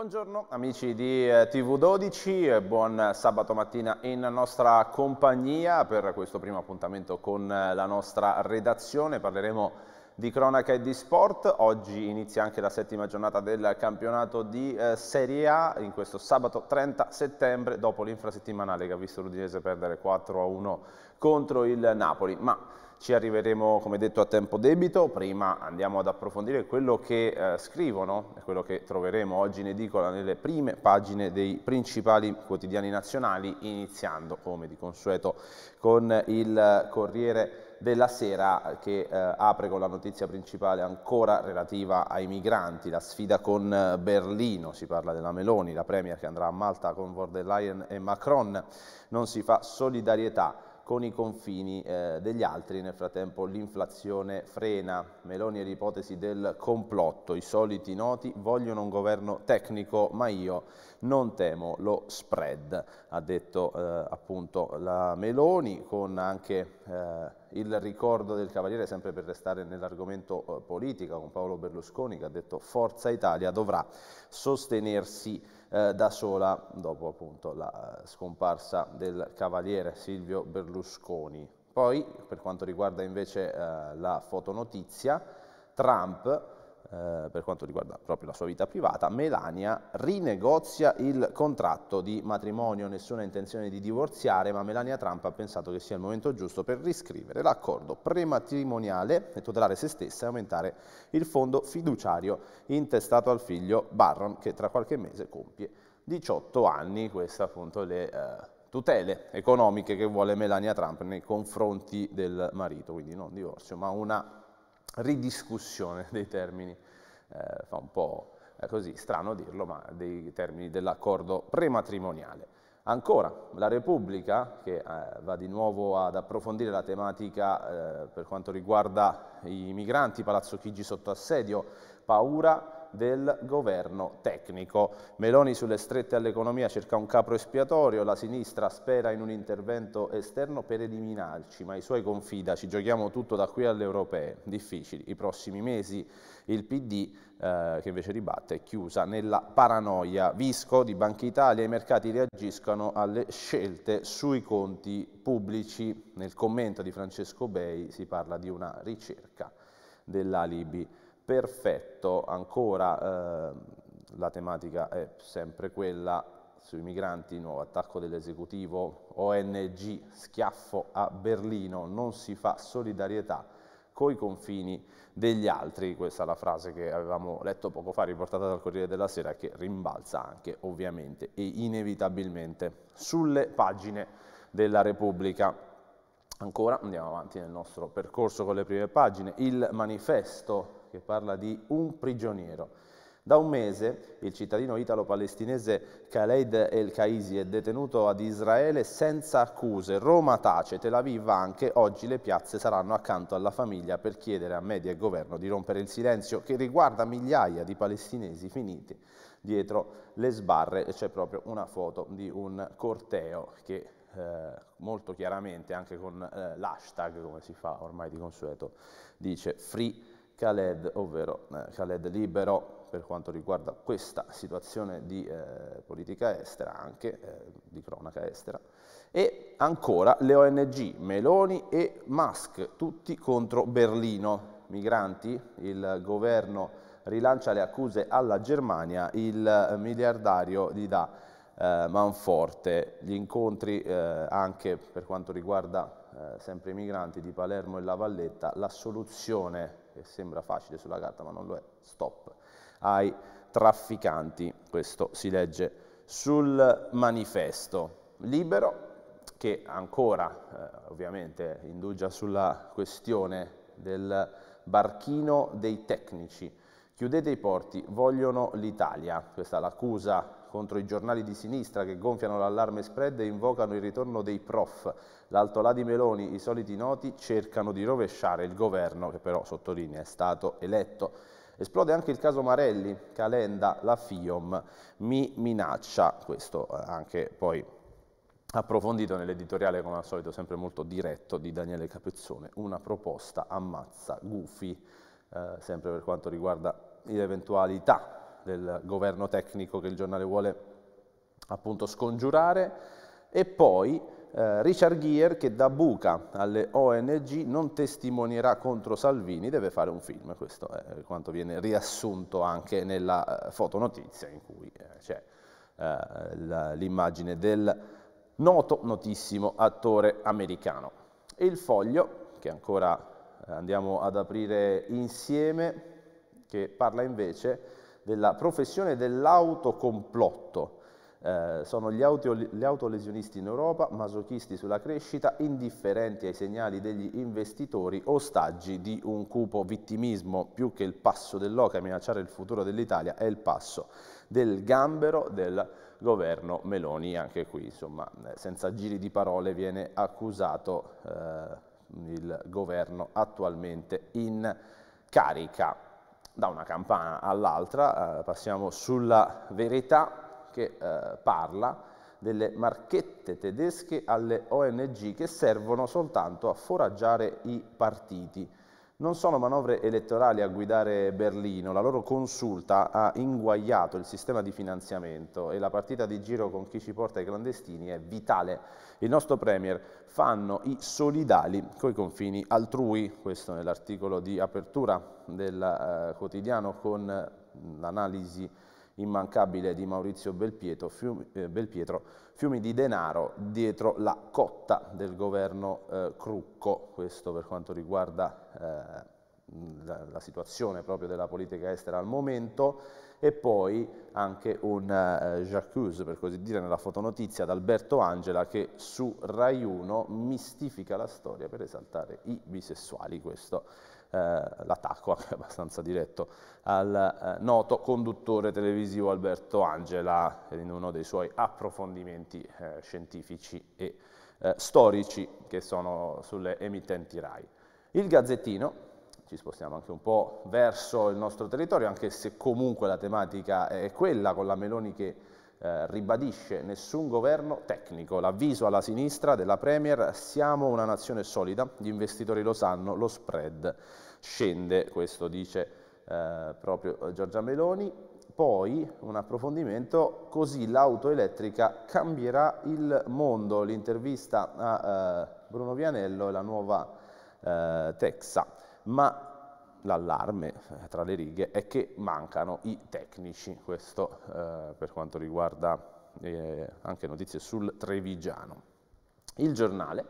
Buongiorno amici di eh, TV12, eh, buon sabato mattina in nostra compagnia per questo primo appuntamento con eh, la nostra redazione. Parleremo di cronaca e di sport. Oggi inizia anche la settima giornata del campionato di Serie A in questo sabato 30 settembre dopo l'infrasettimanale che ha visto l'Udinese perdere 4-1 contro il Napoli. Ma ci arriveremo, come detto, a tempo debito. Prima andiamo ad approfondire quello che eh, scrivono e quello che troveremo oggi in edicola nelle prime pagine dei principali quotidiani nazionali, iniziando, come di consueto, con il Corriere della sera che eh, apre con la notizia principale ancora relativa ai migranti, la sfida con eh, Berlino, si parla della Meloni, la Premier che andrà a Malta con von der Leyen e Macron, non si fa solidarietà con i confini eh, degli altri. Nel frattempo l'inflazione frena, Meloni e l'ipotesi del complotto, i soliti noti vogliono un governo tecnico, ma io non temo lo spread, ha detto eh, appunto la Meloni con anche... Eh, il ricordo del Cavaliere, sempre per restare nell'argomento eh, politica, con Paolo Berlusconi che ha detto Forza Italia dovrà sostenersi eh, da sola dopo appunto la eh, scomparsa del Cavaliere Silvio Berlusconi. Poi per quanto riguarda invece eh, la fotonotizia, Trump eh, per quanto riguarda proprio la sua vita privata, Melania rinegozia il contratto di matrimonio, nessuna intenzione di divorziare, ma Melania Trump ha pensato che sia il momento giusto per riscrivere l'accordo prematrimoniale e tutelare se stessa e aumentare il fondo fiduciario intestato al figlio Barron, che tra qualche mese compie 18 anni, queste appunto le... Eh, tutele economiche che vuole Melania Trump nei confronti del marito, quindi non divorzio, ma una ridiscussione dei termini, eh, fa un po' eh, così, strano dirlo, ma dei termini dell'accordo prematrimoniale. Ancora, la Repubblica, che eh, va di nuovo ad approfondire la tematica eh, per quanto riguarda i migranti, Palazzo Chigi sotto assedio, paura del governo tecnico. Meloni sulle strette all'economia cerca un capro espiatorio, la sinistra spera in un intervento esterno per eliminarci, ma i suoi confida, ci giochiamo tutto da qui alle europee, difficili i prossimi mesi. Il PD, eh, che invece ribatte, è chiusa nella paranoia. Visco di Banca Italia, i mercati reagiscono alle scelte sui conti pubblici. Nel commento di Francesco Bei si parla di una ricerca dell'alibi perfetto, ancora eh, la tematica è sempre quella sui migranti, nuovo attacco dell'esecutivo, ONG, schiaffo a Berlino, non si fa solidarietà coi confini degli altri, questa è la frase che avevamo letto poco fa riportata dal Corriere della Sera che rimbalza anche ovviamente e inevitabilmente sulle pagine della Repubblica. Ancora andiamo avanti nel nostro percorso con le prime pagine, il manifesto che parla di un prigioniero. Da un mese il cittadino italo-palestinese Khaled El-Kaisi è detenuto ad Israele senza accuse. Roma tace, Tel Aviv anche. Oggi le piazze saranno accanto alla famiglia per chiedere a media e governo di rompere il silenzio che riguarda migliaia di palestinesi finiti dietro le sbarre. C'è proprio una foto di un corteo che eh, molto chiaramente, anche con eh, l'hashtag, come si fa ormai di consueto, dice Free Khaled, ovvero eh, Khaled libero per quanto riguarda questa situazione di eh, politica estera, anche eh, di cronaca estera, e ancora le ONG Meloni e Musk, tutti contro Berlino. Migranti, il governo rilancia le accuse alla Germania, il miliardario gli dà eh, manforte. Gli incontri eh, anche per quanto riguarda eh, sempre i migranti di Palermo e La Valletta, la soluzione che sembra facile sulla carta ma non lo è, stop ai trafficanti, questo si legge sul manifesto. Libero, che ancora eh, ovviamente indugia sulla questione del barchino dei tecnici. Chiudete i porti, vogliono l'Italia. Questa è l'accusa contro i giornali di sinistra che gonfiano l'allarme spread e invocano il ritorno dei prof. L'altolà di Meloni, i soliti noti, cercano di rovesciare il governo, che però, sottolinea, è stato eletto. Esplode anche il caso Marelli, Calenda, la FIOM mi minaccia, questo eh, anche poi approfondito nell'editoriale come al solito sempre molto diretto di Daniele Capezzone, una proposta ammazza gufi, eh, sempre per quanto riguarda l'eventualità del governo tecnico che il giornale vuole appunto scongiurare e poi eh, Richard Gere che da buca alle ONG non testimonierà contro Salvini, deve fare un film, questo è quanto viene riassunto anche nella eh, fotonotizia in cui eh, c'è eh, l'immagine del noto, notissimo attore americano. E il foglio, che ancora eh, andiamo ad aprire insieme, che parla invece della professione dell'autocomplotto. Eh, sono gli, auto, gli autolesionisti in Europa, masochisti sulla crescita, indifferenti ai segnali degli investitori, ostaggi di un cupo vittimismo, più che il passo dell'oca a minacciare il futuro dell'Italia, è il passo del gambero del governo Meloni, anche qui insomma eh, senza giri di parole viene accusato eh, il governo attualmente in carica da una campana all'altra, eh, passiamo sulla verità che eh, parla delle marchette tedesche alle ONG che servono soltanto a foraggiare i partiti. Non sono manovre elettorali a guidare Berlino, la loro consulta ha inguagliato il sistema di finanziamento e la partita di giro con chi ci porta i clandestini è vitale. Il nostro Premier fanno i solidali coi confini altrui, questo nell'articolo di apertura del eh, quotidiano con eh, l'analisi immancabile di Maurizio Belpietro, fiumi, eh, Belpietro, fiumi di denaro dietro la cotta del governo eh, Crucco, questo per quanto riguarda eh, la, la, situazione proprio della politica estera al momento, e poi anche un eh, jacuzzi, per così dire, nella fotonotizia ad Alberto Angela che su Rai 1 mistifica la storia per esaltare i bisessuali, questo eh, l'attacco, anche abbastanza diretto, al eh, noto conduttore televisivo Alberto Angela in uno dei suoi approfondimenti eh, scientifici e storici che sono sulle emittenti RAI. Il Gazzettino, ci spostiamo anche un po' verso il nostro territorio, anche se comunque la tematica è quella con la Meloni che eh, ribadisce nessun governo tecnico. L'avviso alla sinistra della Premier, siamo una nazione solida, gli investitori lo sanno, lo spread scende, questo dice eh, proprio eh, Giorgia Meloni. Poi un approfondimento, così l'auto elettrica cambierà il mondo. L'intervista a eh, Bruno Vianello e la nuova eh, Texas. Ma l'allarme eh, tra le righe è che mancano i tecnici, questo eh, per quanto riguarda eh, anche notizie sul Trevigiano. Il giornale,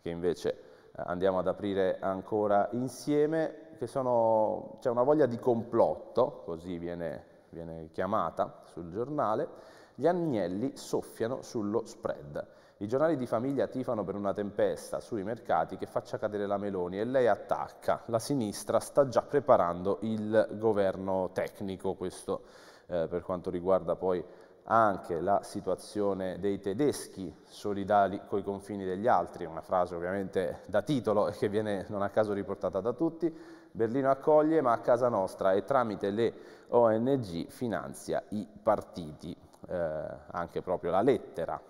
che invece eh, andiamo ad aprire ancora insieme, che sono, c'è una voglia di complotto, così viene, viene chiamata sul giornale, gli agnelli soffiano sullo spread. I giornali di famiglia tifano per una tempesta sui mercati che faccia cadere la Meloni e lei attacca. La sinistra sta già preparando il governo tecnico, questo eh, per quanto riguarda poi anche la situazione dei tedeschi solidali coi confini degli altri, una frase ovviamente da titolo e che viene non a caso riportata da tutti. Berlino accoglie ma a casa nostra e tramite le ONG finanzia i partiti, eh, anche proprio la lettera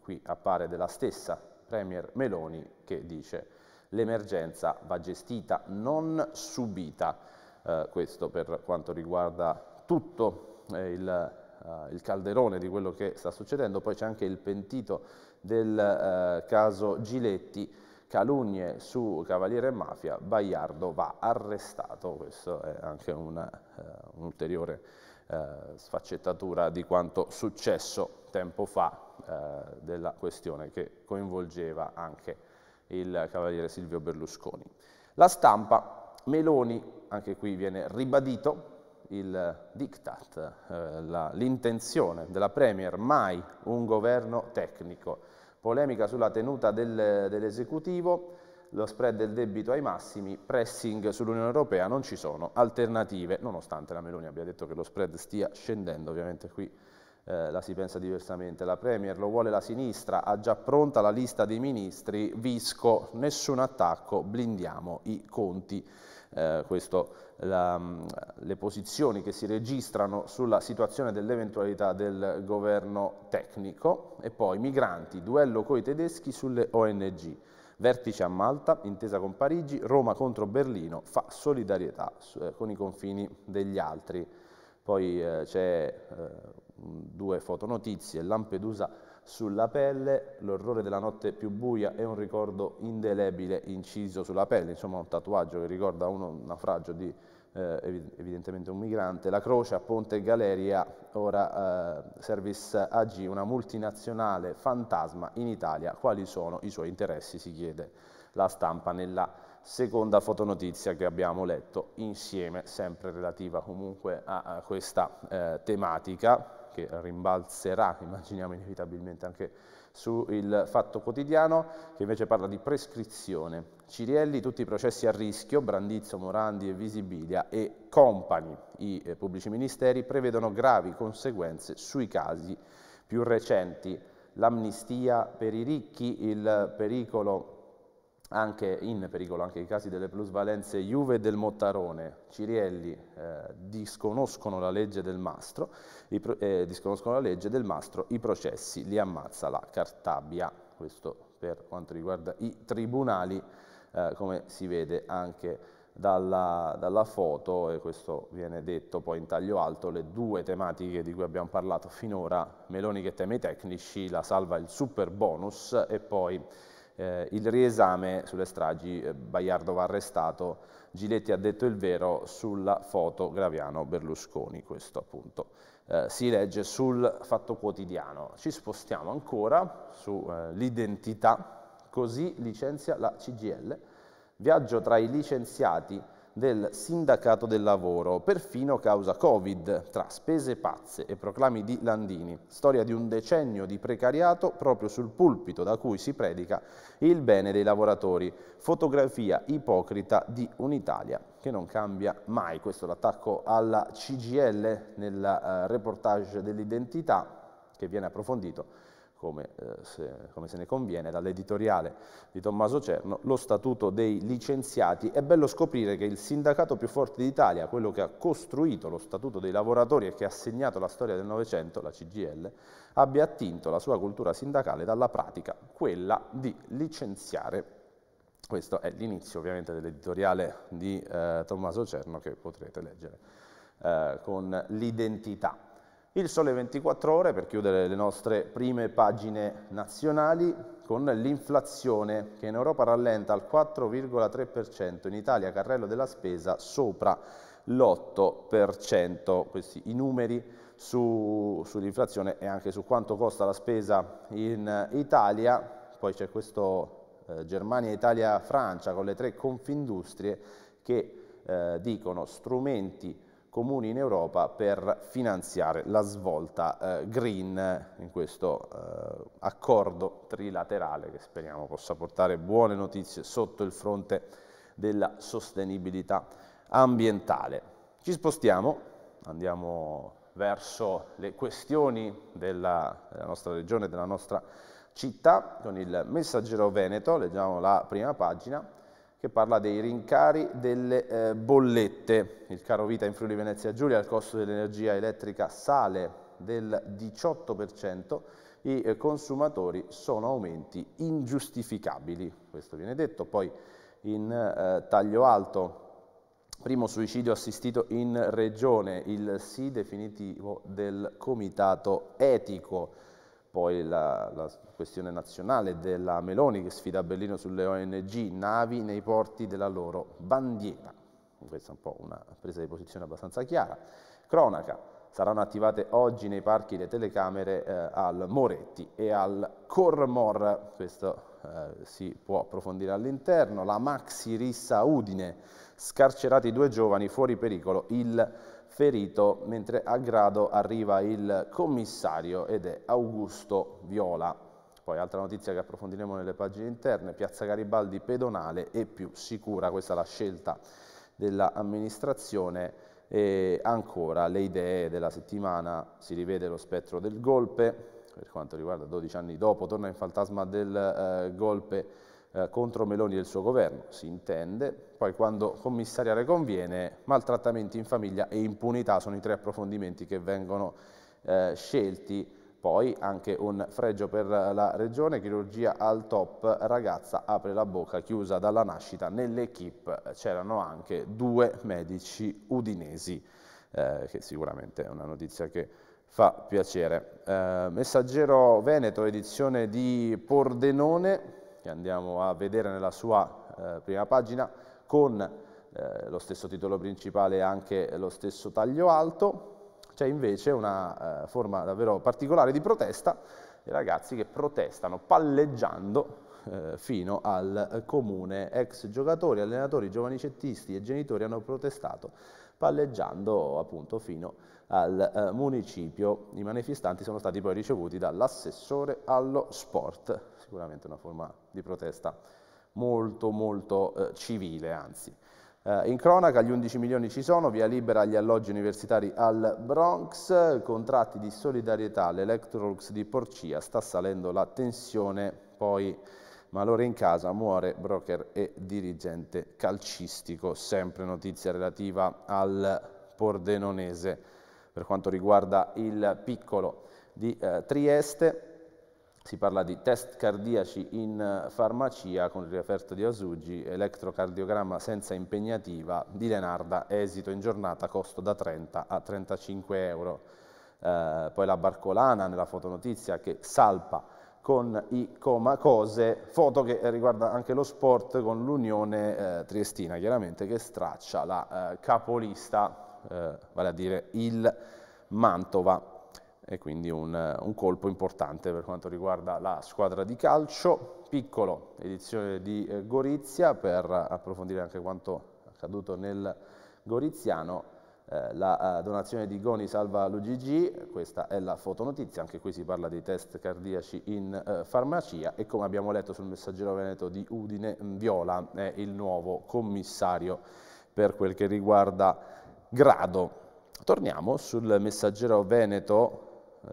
qui appare della stessa Premier Meloni che dice l'emergenza va gestita, non subita. Eh, questo per quanto riguarda tutto eh, il, eh, il, calderone di quello che sta succedendo. Poi c'è anche il pentito del eh, caso Giletti, calunnie su Cavaliere e Mafia, Baiardo va arrestato, questo è anche eh, un'ulteriore uh, eh, un sfaccettatura di quanto successo tempo fa eh, della questione che coinvolgeva anche il cavaliere Silvio Berlusconi. La stampa, Meloni, anche qui viene ribadito il diktat, eh, l'intenzione della Premier, mai un governo tecnico. Polemica sulla tenuta del, dell'esecutivo, lo spread del debito ai massimi, pressing sull'Unione Europea, non ci sono alternative, nonostante la Meloni abbia detto che lo spread stia scendendo, ovviamente qui eh, la si pensa diversamente. La Premier lo vuole la sinistra, ha già pronta la lista dei ministri, Visco, nessun attacco, blindiamo i conti. Eh, questo, la, le posizioni che si registrano sulla situazione dell'eventualità del governo tecnico e poi migranti, duello coi tedeschi sulle ONG. Vertice a Malta, intesa con Parigi, Roma contro Berlino, fa solidarietà eh, con i confini degli altri. Poi eh, c'è eh, due fotonotizie, Lampedusa sulla pelle, l'orrore della notte più buia e un ricordo indelebile inciso sulla pelle, insomma un tatuaggio che ricorda uno, un naufragio di eh, evidentemente un migrante, la croce a Ponte Galeria, ora eh, Service AG, una multinazionale fantasma in Italia, quali sono i suoi interessi, si chiede la stampa nella seconda fotonotizia che abbiamo letto insieme, sempre relativa comunque a, a questa eh, tematica che rimbalzerà, immaginiamo inevitabilmente anche su il Fatto Quotidiano, che invece parla di prescrizione. Cirielli, tutti i processi a rischio, Brandizzo, Morandi e Visibilia e compagni, i eh, pubblici ministeri, prevedono gravi conseguenze sui casi più recenti. L'amnistia per i ricchi, il pericolo anche in pericolo anche i casi delle plusvalenze Juve e del Mottarone, Cirielli eh, disconoscono, la mastro, pro, eh, disconoscono la legge del mastro, i processi li ammazza la Cartabia. Questo per quanto riguarda i tribunali, eh, come si vede anche dalla, dalla, foto, e questo viene detto poi in taglio alto, le due tematiche di cui abbiamo parlato finora, Meloni che teme i tecnici, la salva il super bonus e poi eh, il riesame sulle stragi, eh, Baiardo va arrestato, Giletti ha detto il vero sulla foto Graviano-Berlusconi, questo appunto eh, si legge sul Fatto Quotidiano. Ci spostiamo ancora sull'identità, eh, così licenzia la CGL, viaggio tra i licenziati del sindacato del lavoro, perfino causa Covid, tra spese pazze e proclami di Landini, storia di un decennio di precariato proprio sul pulpito da cui si predica il bene dei lavoratori, fotografia ipocrita di un'Italia che non cambia mai. Questo è l'attacco alla CGL nel eh, reportage dell'identità che viene approfondito come, eh, se, come, se, ne conviene, dall'editoriale di Tommaso Cerno, lo statuto dei licenziati. È bello scoprire che il sindacato più forte d'Italia, quello che ha costruito lo statuto dei lavoratori e che ha segnato la storia del Novecento, la CGL, abbia attinto la sua cultura sindacale dalla pratica, quella di licenziare. Questo è l'inizio ovviamente dell'editoriale di eh, Tommaso Cerno che potrete leggere eh, con l'identità. Il Sole 24 Ore per chiudere le nostre prime pagine nazionali con l'inflazione che in Europa rallenta al 4,3%, in Italia carrello della spesa sopra l'8%. Questi i numeri su, sull'inflazione e anche su quanto costa la spesa in Italia. Poi c'è questo eh, Germania, Italia, Francia con le tre confindustrie che eh, dicono strumenti comuni in Europa per finanziare la svolta eh, green in questo eh, accordo trilaterale che speriamo possa portare buone notizie sotto il fronte della sostenibilità ambientale. Ci spostiamo, andiamo verso le questioni della, della nostra regione, della nostra città, con il messaggero Veneto, leggiamo la prima pagina, che parla dei rincari delle eh, bollette. Il caro vita in Friuli Venezia Giulia, il costo dell'energia elettrica sale del 18%, i eh, consumatori sono aumenti ingiustificabili. Questo viene detto, poi in eh, taglio alto primo suicidio assistito in regione, il sì definitivo del comitato etico poi la, la, questione nazionale della Meloni che sfida Berlino sulle ONG, navi nei porti della loro bandiera. Questa è un po' una presa di posizione abbastanza chiara. Cronaca, saranno attivate oggi nei parchi le telecamere eh, al Moretti e al Cormor, questo eh, si può approfondire all'interno, la Maxi Rissa Udine, scarcerati due giovani fuori pericolo, il ferito, mentre a grado arriva il commissario ed è Augusto Viola. Poi altra notizia che approfondiremo nelle pagine interne, Piazza Garibaldi pedonale e più sicura, questa è la scelta dell'amministrazione e ancora le idee della settimana, si rivede lo spettro del golpe, per quanto riguarda 12 anni dopo, torna in fantasma del eh, golpe eh, contro Meloni e il suo governo, si intende, poi quando commissariare conviene, maltrattamenti in famiglia e impunità sono i tre approfondimenti che vengono eh, scelti, poi anche un fregio per la regione, chirurgia al top, ragazza apre la bocca chiusa dalla nascita, nell'equipe eh, c'erano anche due medici udinesi, eh, che sicuramente è una notizia che fa piacere. Eh, messaggero Veneto, edizione di Pordenone, che andiamo a vedere nella sua eh, prima pagina, con eh, lo stesso titolo principale e anche lo stesso taglio alto, c'è invece una eh, forma davvero particolare di protesta, i ragazzi che protestano palleggiando eh, fino al comune. Ex giocatori, allenatori, giovani cettisti e genitori hanno protestato palleggiando appunto fino al eh, municipio. I manifestanti sono stati poi ricevuti dall'assessore allo sport sicuramente una forma di protesta molto molto eh, civile anzi. Eh, in cronaca gli 11 milioni ci sono, via libera agli alloggi universitari al Bronx, contratti di solidarietà, all'Electrolux di Porcia, sta salendo la tensione, poi Malore in casa, muore broker e dirigente calcistico, sempre notizia relativa al Pordenonese per quanto riguarda il piccolo di eh, Trieste si parla di test cardiaci in eh, farmacia con il referto di Asugi, elettrocardiogramma senza impegnativa di Lenarda, esito in giornata, costo da 30 a 35 euro. Eh, poi la Barcolana nella fotonotizia che salpa con i comacose, foto che riguarda anche lo sport con l'Unione eh, Triestina, chiaramente che straccia la eh, capolista, eh, vale a dire il Mantova e quindi un, un, colpo importante per quanto riguarda la squadra di calcio. Piccolo, edizione di eh, Gorizia, per approfondire anche quanto accaduto nel Goriziano, eh, la eh, donazione di Goni Salva l'UGG, questa è la fotonotizia, anche qui si parla dei test cardiaci in eh, farmacia e come abbiamo letto sul messaggero veneto di Udine, mm, Viola è il nuovo commissario per quel che riguarda Grado. Torniamo sul messaggero veneto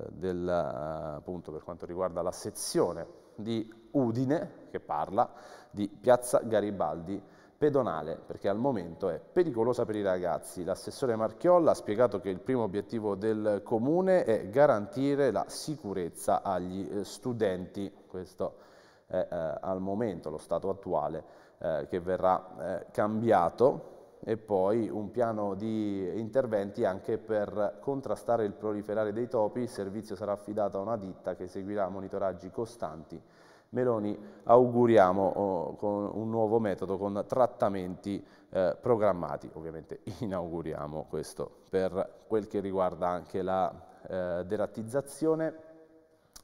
del, eh, appunto, per quanto riguarda la sezione di Udine, che parla di Piazza Garibaldi pedonale, perché al momento è pericolosa per i ragazzi. L'assessore Marchiolla ha spiegato che il primo obiettivo del comune è garantire la sicurezza agli eh, studenti. Questo è eh, al momento lo stato attuale eh, che verrà eh, cambiato e poi un piano di interventi anche per contrastare il proliferare dei topi, il servizio sarà affidato a una ditta che seguirà monitoraggi costanti. Meloni auguriamo oh, con un nuovo metodo con trattamenti eh, programmati, ovviamente inauguriamo questo per quel che riguarda anche la eh, derattizzazione.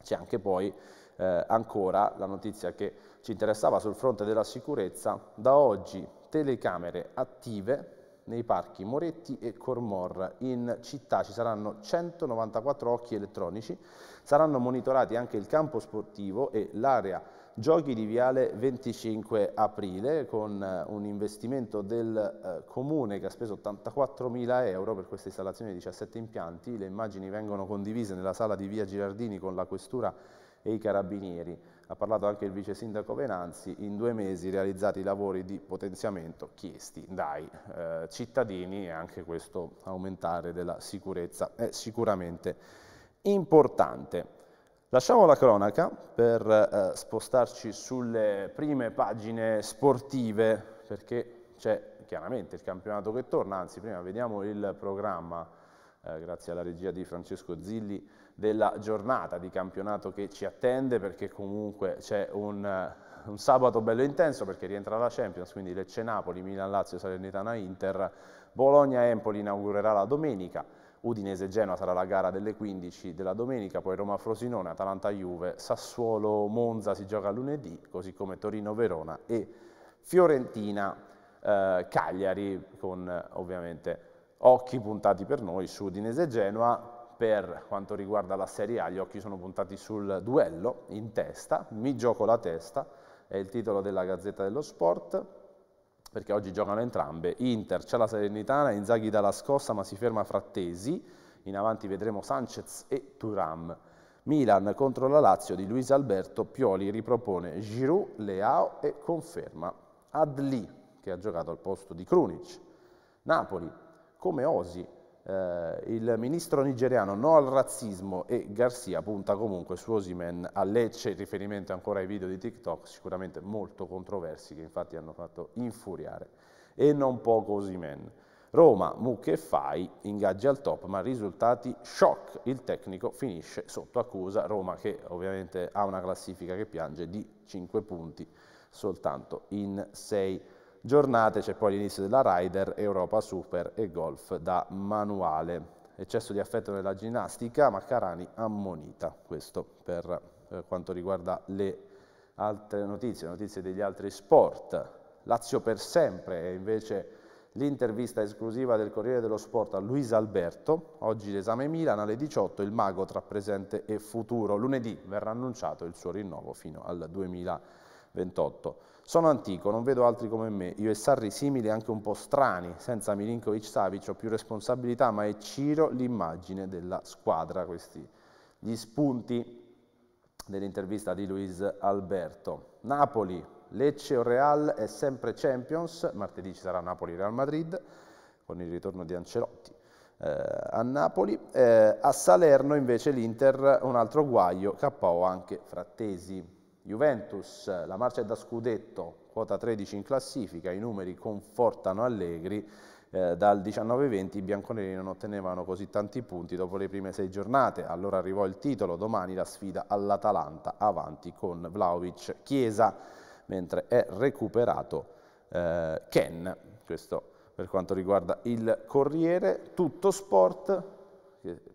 C'è anche poi eh, ancora la notizia che ci interessava sul fronte della sicurezza, da oggi telecamere attive nei parchi Moretti e Cormor. In città ci saranno 194 occhi elettronici, saranno monitorati anche il campo sportivo e l'area giochi di Viale 25 aprile con eh, un investimento del eh, comune che ha speso 84.000 euro per questa installazione di 17 impianti. Le immagini vengono condivise nella sala di via Girardini con la questura e i carabinieri ha parlato anche il vice sindaco Venanzi, in due mesi realizzati i lavori di potenziamento chiesti dai eh, cittadini e anche questo aumentare della sicurezza è sicuramente importante. Lasciamo la cronaca per eh, spostarci sulle prime pagine sportive perché c'è chiaramente il campionato che torna, anzi prima vediamo il programma eh, grazie alla regia di Francesco Zilli della giornata di campionato che ci attende perché comunque c'è un, un, sabato bello intenso perché rientra la Champions, quindi Lecce-Napoli, Milan-Lazio, Salernitana-Inter, Bologna-Empoli inaugurerà la domenica, Udinese-Genoa sarà la gara delle 15 della domenica, poi Roma-Frosinone, Atalanta-Juve, Sassuolo-Monza si gioca lunedì, così come Torino-Verona e Fiorentina-Cagliari eh, con ovviamente occhi puntati per noi su Udinese-Genoa, per quanto riguarda la Serie A, gli occhi sono puntati sul duello in testa, mi gioco la testa, è il titolo della Gazzetta dello Sport, perché oggi giocano entrambe. Inter c'è la Serenitana, Inzaghi dalla scossa ma si ferma Frattesi, in avanti vedremo Sanchez e Turam. Milan contro la Lazio di Luis Alberto, Pioli ripropone Giroud, Leao e conferma Adli che ha giocato al posto di Krunic. Napoli, come osi eh, il ministro nigeriano no al razzismo e Garcia punta comunque su Osimen a Lecce, riferimento ancora ai video di TikTok sicuramente molto controversi che infatti hanno fatto infuriare e non poco Osimen. Roma, Mucche e Fai, ingaggi al top ma risultati shock, il tecnico finisce sotto accusa, Roma che ovviamente ha una classifica che piange di 5 punti soltanto in 6 partite giornate c'è poi l'inizio della Rider, Europa Super e Golf da manuale. Eccesso di affetto nella ginnastica, Maccarani ammonita, questo per eh, quanto riguarda le altre notizie, notizie degli altri sport. Lazio per sempre è invece l'intervista esclusiva del Corriere dello Sport a Luisa Alberto, oggi l'esame Milan alle 18, il mago tra presente e futuro, lunedì verrà annunciato il suo rinnovo fino al 2020. 28. Sono antico, non vedo altri come me, io e Sarri simili anche un po' strani, senza Milinkovic Savic ho più responsabilità, ma è Ciro l'immagine della squadra, questi gli spunti dell'intervista di Luis Alberto. Napoli, Lecce o Real è sempre Champions, martedì ci sarà Napoli-Real Madrid con il ritorno di Ancelotti. Eh, a Napoli, eh, a Salerno invece l'Inter un altro guaio, KO anche Frattesi. Juventus, la marcia è da scudetto, quota 13 in classifica, i numeri confortano Allegri, eh, dal 19-20 i bianconeri non ottenevano così tanti punti dopo le prime sei giornate, allora arrivò il titolo, domani la sfida all'Atalanta, avanti con Vlaovic Chiesa, mentre è recuperato eh, Ken, questo per quanto riguarda il Corriere, tutto sport,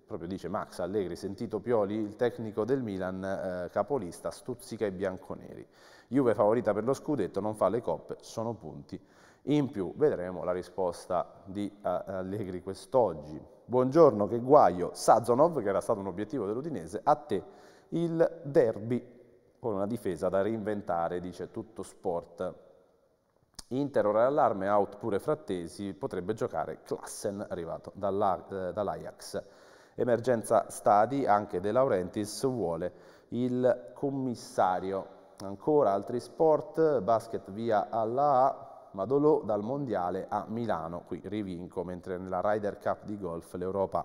proprio dice Max Allegri, sentito Pioli, il tecnico del Milan eh, capolista stuzzica i bianconeri. Juve favorita per lo scudetto, non fa le coppe, sono punti. In più vedremo la risposta di uh, Allegri quest'oggi. Buongiorno, che guaio, Sazonov, che era stato un obiettivo dell'Udinese, a te il derby con una difesa da reinventare, dice tutto sport. Inter ora allarme, out pure Frattesi, potrebbe giocare Klassen arrivato eh, dall'Ajax. Emergenza Stadi, anche De Laurentiis, vuole il commissario. Ancora altri sport, basket via alla A, Madolò dal Mondiale a Milano, qui rivinco, mentre nella Ryder Cup di golf l'Europa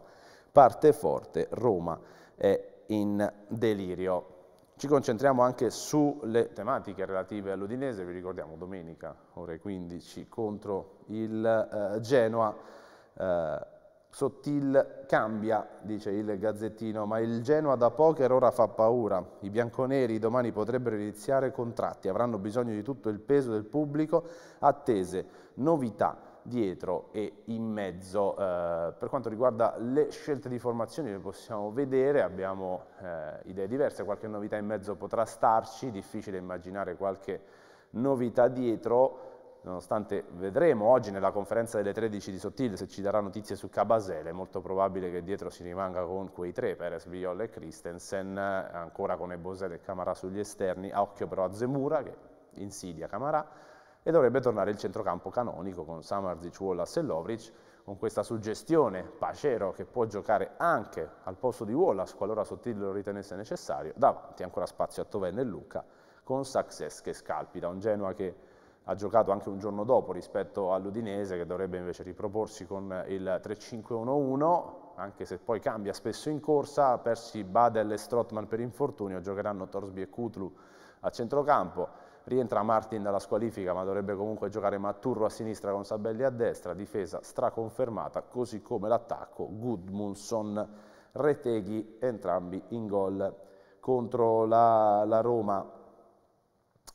parte forte, Roma è in delirio. Ci concentriamo anche sulle tematiche relative all'Udinese, vi ricordiamo domenica ore 15 contro il eh, Genoa, eh, Sottil cambia, dice il gazzettino, ma il Genoa da poker ora fa paura. I bianconeri domani potrebbero iniziare contratti, avranno bisogno di tutto il peso del pubblico, attese, novità dietro e in mezzo. Eh, per quanto riguarda le scelte di formazione le possiamo vedere, abbiamo eh, idee diverse, qualche novità in mezzo potrà starci, difficile immaginare qualche novità dietro, nonostante vedremo oggi nella conferenza delle 13 di Sottil se ci darà notizie su Cabasele, è molto probabile che dietro si rimanga con quei tre, Perez, Viola e Christensen, ancora con Eboset e Camarà sugli esterni, a occhio però a Zemura che insidia Camarà, e dovrebbe tornare il centrocampo canonico con Samarzic, Wallace e Lovric, con questa suggestione Pacero che può giocare anche al posto di Wallace qualora Sottil lo ritenesse necessario, davanti ancora spazio a Toven e Luca, con Success che scalpita, un Genoa che ha giocato anche un giorno dopo rispetto all'Udinese che dovrebbe invece riproporsi con il 3-5-1-1, anche se poi cambia spesso in corsa, persi Badel e Strotman per infortunio, giocheranno Torsby e Kutlu a centrocampo, rientra Martin dalla squalifica ma dovrebbe comunque giocare Maturro a sinistra con Sabelli a destra, difesa straconfermata, così come l'attacco Gudmundsson, Reteghi entrambi in gol contro la, la Roma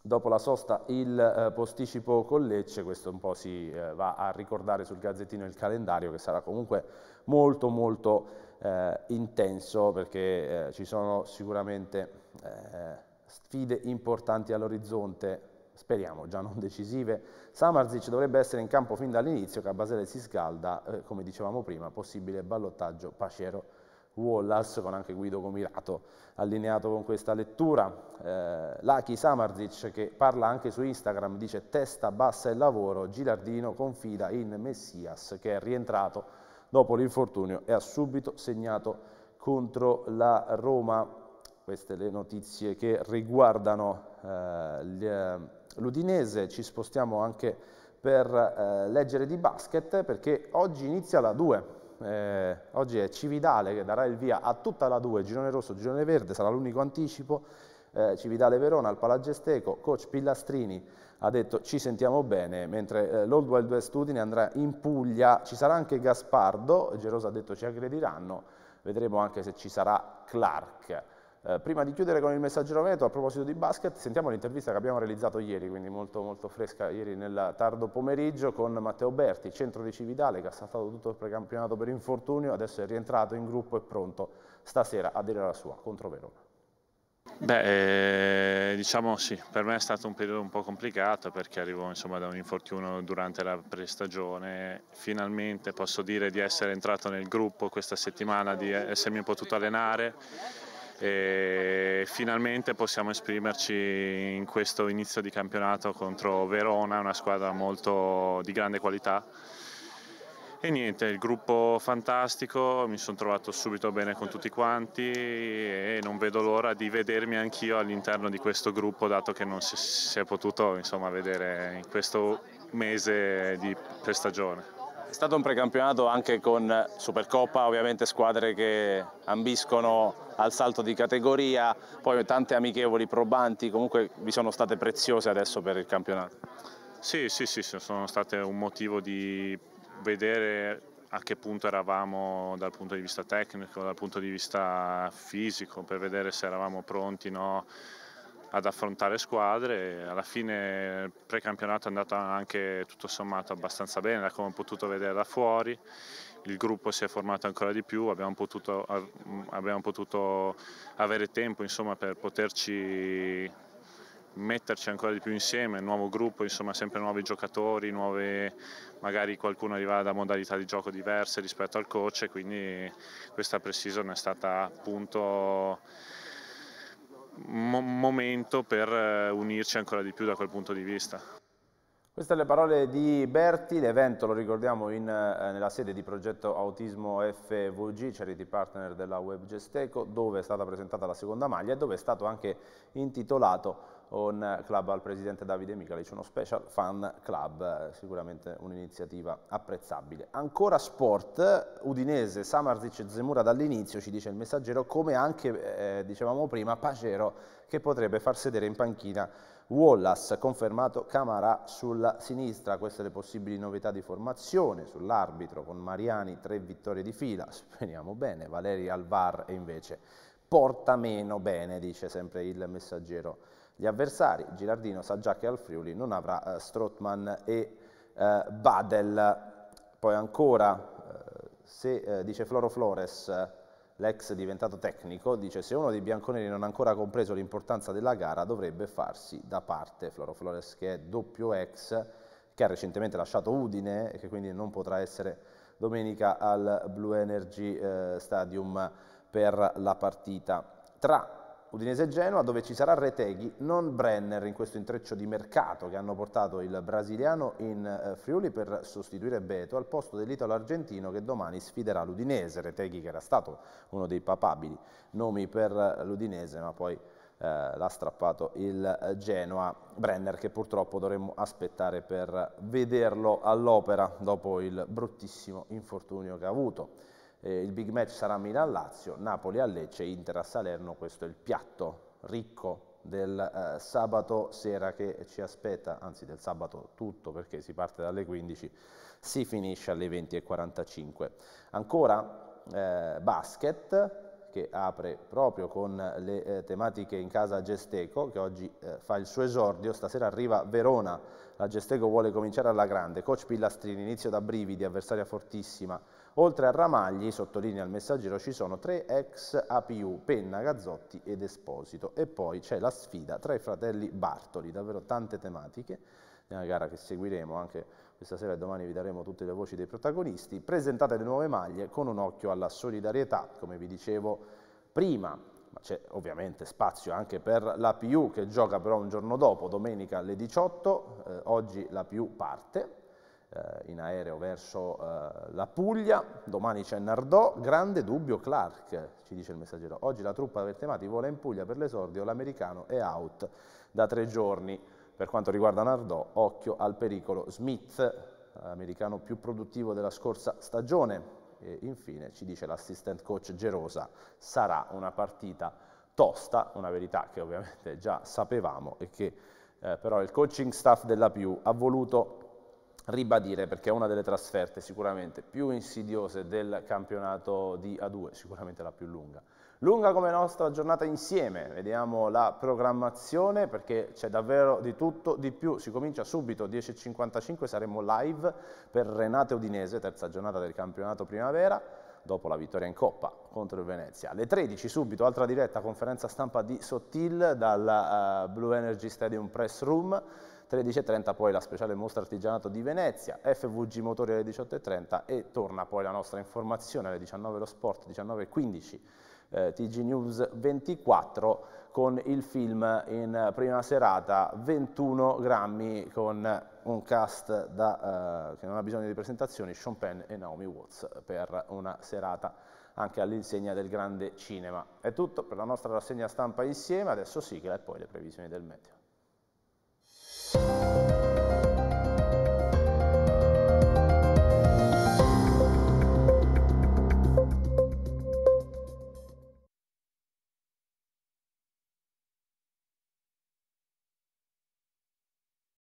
dopo la sosta il eh, posticipo con Lecce, questo un po' si eh, va a ricordare sul gazzettino il calendario che sarà comunque molto molto eh, intenso perché eh, ci sono sicuramente eh, sfide importanti all'orizzonte, speriamo già non decisive. Samarzic dovrebbe essere in campo fin dall'inizio, Cabasele si scalda, eh, come dicevamo prima, possibile ballottaggio Pacero Wallace, con anche Guido Comirato allineato con questa lettura. Eh, Laki Samarzic che parla anche su Instagram, dice testa bassa il lavoro, Gilardino confida in Messias che è rientrato dopo l'infortunio e ha subito segnato contro la Roma. Queste le notizie che riguardano eh, eh l'Udinese. Ci spostiamo anche per eh, leggere di basket perché oggi inizia la 2 eh, oggi è Cividale che darà il via a tutta la 2, girone rosso, girone verde, sarà l'unico anticipo, eh, Cividale Verona al Palagesteco, coach Pillastrini ha detto ci sentiamo bene, mentre eh, l'Old Wild West Udine andrà in Puglia, ci sarà anche Gaspardo, Gerosa ha detto ci aggrediranno, vedremo anche se ci sarà Clark. Eh, prima di chiudere con il messaggero veto, a proposito di basket, sentiamo l'intervista che abbiamo realizzato ieri, quindi molto, molto fresca, ieri nel tardo pomeriggio, con Matteo Berti, centro di Cividale, che ha saltato tutto il precampionato per infortunio, adesso è rientrato in gruppo e pronto stasera a dire la sua contro Verona. Beh, eh, diciamo sì, per me è stato un periodo un po' complicato perché arrivo insomma, da un infortunio durante la prestagione. Finalmente posso dire di essere entrato nel gruppo questa settimana, di essermi potuto allenare e finalmente possiamo esprimerci in questo inizio di campionato contro Verona, una squadra molto di grande qualità. E niente, il gruppo fantastico, mi sono trovato subito bene con tutti quanti e non vedo l'ora di vedermi anch'io all'interno di questo gruppo, dato che non si, è potuto insomma, vedere in questo mese di prestagione. È stato un precampionato anche con Supercoppa, ovviamente squadre che ambiscono al salto di categoria, poi tante amichevoli probanti, comunque vi sono state preziose adesso per il campionato. Sì, sì, sì, sono state un motivo di vedere a che punto eravamo dal punto di vista tecnico, dal punto di vista fisico, per vedere se eravamo pronti, o no? ad affrontare squadre. Alla fine il precampionato è andato anche tutto sommato abbastanza bene, da come ho potuto vedere da fuori. Il gruppo si è formato ancora di più, abbiamo potuto, abbiamo potuto avere tempo insomma, per poterci metterci ancora di più insieme, nuovo gruppo, insomma sempre nuovi giocatori, nuove, magari qualcuno arriva da modalità di gioco diverse rispetto al coach quindi questa pre-season è stata appunto mo- momento per eh, unirci ancora di più da quel punto di vista. Queste le parole di Berti, l'evento lo ricordiamo in, eh, nella sede di progetto Autismo FVG, charity partner della Web Gesteco, dove è stata presentata la seconda maglia e dove è stato anche intitolato un club al presidente Davide Michalic, uno special fan club, sicuramente un'iniziativa apprezzabile. Ancora sport, Udinese, Samarzic e Zemura dall'inizio, ci dice il messaggero, come anche, eh, dicevamo prima, Pacero che potrebbe far sedere in panchina Wallace, confermato Camara sulla sinistra, queste le possibili novità di formazione, sull'arbitro con Mariani tre vittorie di fila, speriamo bene, Valeri Alvar e invece porta meno bene, dice sempre il messaggero gli avversari. Girardino sa già che al Friuli non avrà eh, Strottman e eh, Badel. Poi ancora, eh, se eh, dice Floro Flores, l'ex diventato tecnico, dice se uno dei bianconeri non ha ancora compreso l'importanza della gara dovrebbe farsi da parte. Floro Flores che è doppio ex, che ha recentemente lasciato Udine e che quindi non potrà essere domenica al Blue Energy eh, Stadium per la partita. Tra Udinese-Genoa dove ci sarà Reteghi, non Brenner in questo intreccio di mercato che hanno portato il brasiliano in eh, Friuli per sostituire Beto al posto dell'italo-argentino che domani sfiderà l'Udinese, Reteghi che era stato uno dei papabili nomi per eh, l'Udinese ma poi eh, l'ha strappato il eh, Genoa, Brenner che purtroppo dovremmo aspettare per vederlo all'opera dopo il bruttissimo infortunio che ha avuto. Eh, il big match sarà Milan-Lazio, Napoli a Lecce, Inter a Salerno, questo è il piatto ricco del eh, sabato sera che ci aspetta, anzi del sabato tutto perché si parte dalle 15, si finisce alle 20.45. Ancora eh, basket che apre proprio con le eh, tematiche in casa Gesteco che oggi eh, fa il suo esordio, stasera arriva Verona, la Gesteco vuole cominciare alla grande, coach Pillastrini, inizio da brividi, avversaria fortissima, Oltre a Ramagli, sottolinea il messaggero, ci sono tre ex APU, Penna, Gazzotti ed Esposito. E poi c'è la sfida tra i fratelli Bartoli, davvero tante tematiche, nella gara che seguiremo anche questa sera e domani vi daremo tutte le voci dei protagonisti. Presentate le nuove maglie con un occhio alla solidarietà, come vi dicevo prima ma c'è ovviamente spazio anche per la PU che gioca però un giorno dopo, domenica alle 18, eh, oggi PU parte, eh, in aereo verso eh, la Puglia, domani c'è Nardò, grande dubbio Clark, ci dice il messaggero. Oggi la truppa del Temati vola in Puglia per l'esordio, l'americano è out da tre giorni. Per quanto riguarda Nardò, occhio al pericolo Smith, americano più produttivo della scorsa stagione. E infine ci dice l'assistant coach Gerosa, sarà una partita tosta, una verità che ovviamente già sapevamo e che eh, però il coaching staff della Più ha voluto ribadire perché è una delle trasferte sicuramente più insidiose del campionato di A2, sicuramente la più lunga. Lunga come nostra giornata insieme, vediamo la programmazione perché c'è davvero di tutto, di più, si comincia subito 10.55, saremo live per Renate Udinese, terza giornata del campionato primavera, dopo la vittoria in Coppa contro il Venezia. Alle 13 subito altra diretta conferenza stampa di Sottil dal uh, Blue Energy Stadium Press Room, 13.30 poi la speciale mostra artigianato di Venezia, FVG Motori alle 18.30 e torna poi la nostra informazione alle 19 lo sport, 19.15 eh, TG News 24 con il film in prima serata 21 grammi con un cast da, eh, che non ha bisogno di presentazioni, Sean Penn e Naomi Watts per una serata anche all'insegna del grande cinema. È tutto per la nostra rassegna stampa insieme, adesso sigla e poi le previsioni del meteo.